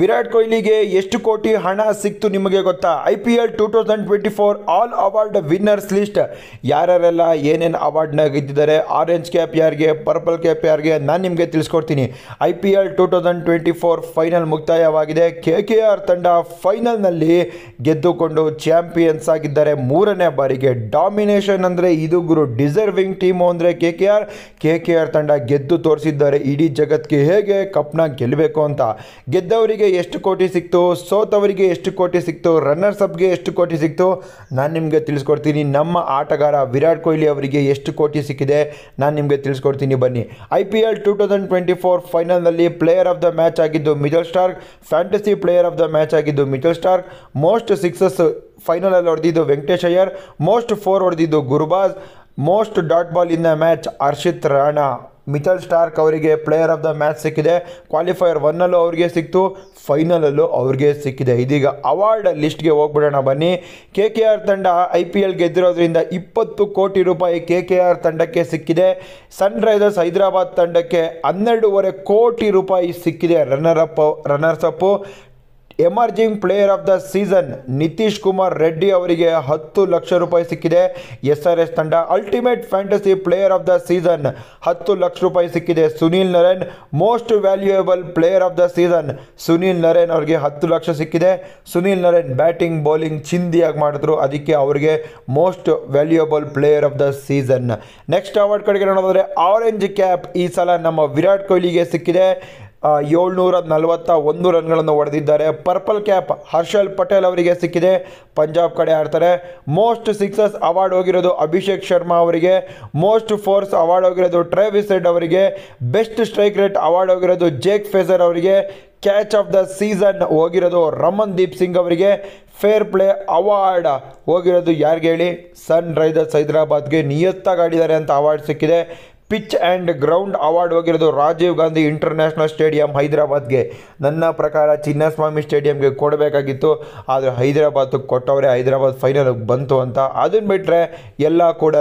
ವಿರಾಟ್ ಕೊಹ್ಲಿಗೆ ಎಷ್ಟು ಕೋಟಿ ಹಣ ಸಿಕ್ತು ನಿಮಗೆ ಗೊತ್ತಾ I P L two thousand twenty four all award winners list ಯಾರ್ಯಾರೆಲ್ಲ ಏನೇನು ಅವಾರ್ಡ್ನಾಗ ಗೆದ್ದಿದ್ದಾರೆ ಆರೆಂಜ್ ಕ್ಯಾಪ್ ಯಾರಿಗೆ ಪರ್ಪಲ್ ಕ್ಯಾಪ್ ಯಾರಿಗೆ ನಾನು ನಿಮಗೆ ತಿಳಿಸ್ಕೊಡ್ತೀನಿ I P L two thousand twenty four final ಮುಕ್ತಾಯವಾಗಿದೆ ಕೆ ಕೆ ಆರ್ ತಂಡ ಫೈನಲ್ನಲ್ಲಿ ಗೆದ್ದುಕೊಂಡು ಚಾಂಪಿಯನ್ಸ್ ಆಗಿದ್ದಾರೆ ಮೂರನೇ ಬಾರಿಗೆ ಡಾಮಿನೇಷನ್ ಅಂದರೆ ಇದು ಗುರು ಡಿಸರ್ವಿಂಗ್ ಟೀಮು ಅಂದರೆ K K R K K R ತಂಡ ಗೆದ್ದು ತೋರಿಸಿದ್ದಾರೆ ಇಡೀ ಜಗತ್ತಿಗೆ ಹೇಗೆ ಕಪ್ನ ಗೆಲ್ಲಬೇಕು ಅಂತ ಗೆದ್ದವರಿಗೆ ಎಷ್ಟು ಕೋಟಿ ಸಿಕ್ತು ಸೋತವರಿಗೆ ಎಷ್ಟು ಕೋಟಿ ಸಿಕ್ತು ರನ್ನರ್ಸ್ ಅಪ್ಗೆ ಎಷ್ಟು ಕೋಟಿ ಸಿಕ್ತು ನಾನು ನಿಮಗೆ ತಿಳಿಸ್ಕೊಡ್ತೀನಿ ನಮ್ಮ ಆಟಗಾರ ವಿರಾಟ್ ಕೊಹ್ಲಿ ಅವರಿಗೆ ಎಷ್ಟು ಕೋಟಿ ಸಿಕ್ಕಿದೆ ನಾನು ನಿಮಗೆ ತಿಳಿಸ್ಕೊಡ್ತೀನಿ ಬನ್ನಿ I P L two thousand twenty four ಫೈನಲ್ನಲ್ಲಿ ಪ್ಲೇಯರ್ ಆಫ್ ದ ಮ್ಯಾಚ್ ಆಗಿದ್ದು Mitchell Starc fantasy player of the match ಆಗಿದ್ದು ಮಿಚಲ್ ಸ್ಟಾರ್ಕ್ ಮೋಸ್ಟ್ ಸಿಕ್ಸಸ್ ಫೈನಲಲ್ಲಿ ಹೊಡೆದಿದ್ದು ವೆಂಕಟೇಶ್ ಅಯ್ಯರ್ ಮೋಸ್ಟ್ ಫೋರ್ ಹೊಡೆದಿದ್ದು Gurbaz most dot ball in the match Harshit Rana Mitchell Starc ಅವರಿಗೆ player of the match ಸಿಕ್ಕಿದೆ qualifier ಒನ್ನಲ್ಲೂ ಅವ್ರಿಗೆ ಸಿಕ್ತು ಫೈನಲಲ್ಲೂ ಅವ್ರಿಗೆ ಸಿಕ್ಕಿದೆ ಇದೀಗ ಅವಾರ್ಡ್ ಲಿಸ್ಟ್ಗೆ ಹೋಗ್ಬಿಡೋಣ ಬನ್ನಿ ಕೆ ಕೆ ಆರ್ ತಂಡ ಐ ಪಿ ಎಲ್ ಗೆದ್ದಿರೋದ್ರಿಂದ ಇಪ್ಪತ್ತು ಕೋಟಿ ರೂಪಾಯಿ ಕೆ ಕೆ ಆರ್ ತಂಡಕ್ಕೆ ಸಿಕ್ಕಿದೆ ಸನ್ರೈಸರ್ಸ್ ಹೈದರಾಬಾದ್ ತಂಡಕ್ಕೆ ಹನ್ನೆರಡೂವರೆ ಕೋಟಿ ರೂಪಾಯಿ ಸಿಕ್ಕಿದೆ runner up runners up emerging player of the season Nitish Kumar Reddy ಅವರಿಗೆ ಹತ್ತು ಲಕ್ಷ ರೂಪಾಯಿ ಸಿಕ್ಕಿದೆ ಎಸ್ ಆರ್ ಎಸ್ ತಂಡ ultimate fantasy player of the season ಹತ್ತು ಲಕ್ಷ ರೂಪಾಯಿ ಸಿಕ್ಕಿದೆ Sunil Narine most valuable player of the season Sunil Narine ಅವರಿಗೆ ಹತ್ತು ಲಕ್ಷ ಸಿಕ್ಕಿದೆ ಸುನೀಲ್ ನರೇನ್ ಬ್ಯಾಟಿಂಗ್ ಬೌಲಿಂಗ್ ಚಿಂದಿಯಾಗಿ ಮಾಡಿದ್ರು ಅದಕ್ಕೆ ಅವರಿಗೆ most valuable player of the season next award ಕಡೆಗೆ ನೋಡೋದಾದರೆ ಆರೆಂಜ್ ಕ್ಯಾಪ್ ಈ ಸಲ ನಮ್ಮ ವಿರಾಟ್ ಕೊಹ್ಲಿಗೆ ಸಿಕ್ಕಿದೆ ಏಳ್ನೂರ ನಲವತ್ತ ಒಂದು ರನ್ಗಳನ್ನು ಹೊಡೆದಿದ್ದಾರೆ ಪರ್ಪಲ್ ಕ್ಯಾಪ್ ಹರ್ಷಲ್ ಪಟೇಲ್ ಅವರಿಗೆ ಸಿಕ್ಕಿದೆ ಪಂಜಾಬ್ ಕಡೆ ಆಡ್ತಾರೆ ಮೋಸ್ಟ್ ಸಿಕ್ಸಸ್ ಅವಾರ್ಡ್ ಹೋಗಿರೋದು ಅಭಿಷೇಕ್ ಶರ್ಮಾ ಅವರಿಗೆ ಮೋಸ್ಟ್ ಫೋರ್ಸ್ ಅವಾರ್ಡ್ ಹೋಗಿರೋದು ಟ್ರೇವಿಸ್ ಹೆಡ್ ಅವರಿಗೆ ಬೆಸ್ಟ್ ಸ್ಟ್ರೈಕ್ ರೇಟ್ ಅವಾರ್ಡ್ ಹೋಗಿರೋದು ಜೇಕ್ ಫೇಜರ್ ಅವರಿಗೆ ಕ್ಯಾಚ್ ಆಫ್ ದ ಸೀಸನ್ ಹೋಗಿರೋದು ರಮನ್ ದೀಪ್ ಸಿಂಗ್ ಅವರಿಗೆ ಫೇರ್ ಪ್ಲೇ ಅವಾರ್ಡ್ ಹೋಗಿರೋದು ಯಾರಿಗೆ ಹೇಳಿ ಸನ್ ರೈಸರ್ಸ್ ಹೈದರಾಬಾದ್ಗೆ ನಿಯತ್ತಾಗಿ ಆಡಿದ್ದಾರೆ ಅಂತ ಅವಾರ್ಡ್ ಸಿಕ್ಕಿದೆ ಪಿಚ್ ಆ್ಯಂಡ್ ಗ್ರೌಂಡ್ ಅವಾರ್ಡ್ ಹೋಗಿರೋದು ರಾಜೀವ್ ಗಾಂಧಿ ಇಂಟರ್ನ್ಯಾಷನಲ್ ಸ್ಟೇಡಿಯಂ ಹೈದರಾಬಾದ್ಗೆ ನನ್ನ ಪ್ರಕಾರ ಚಿನ್ನಸ್ವಾಮಿ ಸ್ಟೇಡಿಯಂಗೆ ಕೊಡಬೇಕಾಗಿತ್ತು ಆದರೆ ಹೈದರಾಬಾದ್ ಕೊಟ್ಟವರೇ ಹೈದರಾಬಾದ್ ಫೈನಲ್ಗೆ ಬಂತು ಅಂತ ಅದನ್ನು ಬಿಟ್ಟರೆ ಎಲ್ಲ ಕೂಡ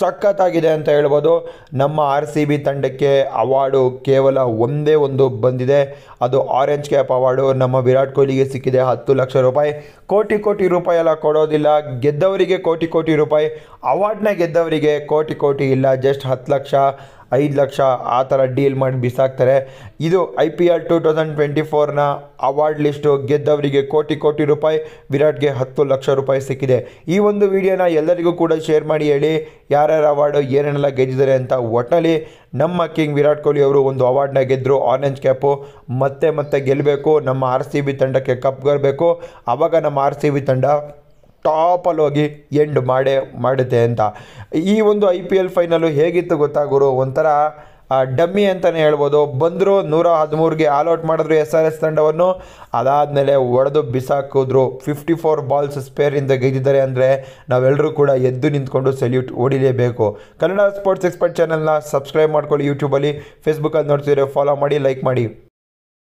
ಸಖತ್ತಾಗಿದೆ ಅಂತ ಹೇಳ್ಬೋದು ನಮ್ಮ ಆರ್ ಸಿ ಬಿ ತಂಡಕ್ಕೆ ಅವಾರ್ಡು ಕೇವಲ ಒಂದೇ ಒಂದು ಬಂದಿದೆ ಅದು ಆರೆಂಜ್ ಕ್ಯಾಪ್ ಅವಾರ್ಡು ನಮ್ಮ ವಿರಾಟ್ ಕೊಹ್ಲಿಗೆ ಸಿಕ್ಕಿದೆ ಹತ್ತು ಲಕ್ಷ ರೂಪಾಯಿ ಕೋಟಿ ಕೋಟಿ ರೂಪಾಯಿ ಎಲ್ಲ ಕೊಡೋದಿಲ್ಲ ಗೆದ್ದವರಿಗೆ ಕೋಟಿ ಕೋಟಿ ರೂಪಾಯಿ ಅವಾರ್ಡ್ನ ಗೆದ್ದವರಿಗೆ ಕೋಟಿ ಕೋಟಿ ಇಲ್ಲ ಜಸ್ಟ್ ಹತ್ತು ಲಕ್ಷ ಐದು ಲಕ್ಷ ಆ ಥರ ಡೀಲ್ ಮಾಡಿ ಬಿಸಾಕ್ತಾರೆ ಇದು I P L two thousand twenty ಫೋರ್ನ ಅವಾರ್ಡ್ ಲಿಸ್ಟು ಗೆದ್ದವರಿಗೆ ಕೋಟಿ ಕೋಟಿ ರೂಪಾಯಿ ವಿರಾಟ್ಗೆ ಹತ್ತು ಲಕ್ಷ ರೂಪಾಯಿ ಸಿಕ್ಕಿದೆ ಈ ಒಂದು ವಿಡಿಯೋನ ಎಲ್ಲರಿಗೂ ಕೂಡ ಶೇರ್ ಮಾಡಿ ಹೇಳಿ ಯಾರ್ಯಾರ ಅವಾರ್ಡು ಏನೇನೆಲ್ಲ ಗೆದ್ದಿದ್ದಾರೆ ಅಂತ ಒಟ್ಟಲ್ಲಿ ನಮ್ಮ ಕಿಂಗ್ ವಿರಾಟ್ ಕೊಹ್ಲಿ ಅವರು ಒಂದು ಅವಾರ್ಡ್ನ ಗೆದ್ದರು ಆರೆಂಜ್ ಕ್ಯಾಪು ಮತ್ತೆ ಮತ್ತೆ ಗೆಲ್ಲಬೇಕು ನಮ್ಮ ಆರ್ ಸಿ ಬಿ ತಂಡಕ್ಕೆ ಕಪ್ ಬರಬೇಕು ಆವಾಗ ನಮ್ಮ ಆರ್ ಸಿ ಬಿ ತಂಡ ಟಾಪಲ್ಲಿ ಹೋಗಿ ಎಂಡ್ ಮಾಡೇ ಮಾಡುತ್ತೆ ಅಂತ ಈ ಒಂದು ಐ ಪಿ ಎಲ್ ಫೈನಲು ಹೇಗಿತ್ತು ಗೊತ್ತಾ ಗುರು ಒಂಥರ ಡಮ್ಮಿ ಅಂತಲೇ ಹೇಳ್ಬೋದು ಬಂದರು ನೂರ ಹದಿಮೂರಿಗೆ ಆಲ್ಔಟ್ ಮಾಡಿದ್ರು ಎಸ್ ಆರ್ ಎಸ್ ತಂಡವನ್ನು ಅದಾದಮೇಲೆ ಒಡೆದು ಬಿಸಾಕಿದ್ರು ಫಿಫ್ಟಿ ಫೋರ್ ಬಾಲ್ಸ್ ಸ್ಪೇರಿಂದ ಗೆದ್ದಿದ್ದಾರೆ ಅಂದರೆ ನಾವೆಲ್ಲರೂ ಕೂಡ ಎದ್ದು ನಿಂತ್ಕೊಂಡು ಸೆಲ್ಯೂಟ್ ಓಡಿಲೇಬೇಕು ಕನ್ನಡ ಸ್ಪೋರ್ಟ್ಸ್ ಎಕ್ಸ್ಪರ್ಟ್ ಚಾನಲ್ನ ಸಬ್ಸ್ಕ್ರೈಬ್ ಮಾಡ್ಕೊಳ್ಳಿ ಯೂಟ್ಯೂಬಲ್ಲಿ ಫೇಸ್ಬುಕ್ಕಲ್ಲಿ ನೋಡ್ತಿದ್ರೆ ಫಾಲೋ ಮಾಡಿ ಲೈಕ್ ಮಾಡಿ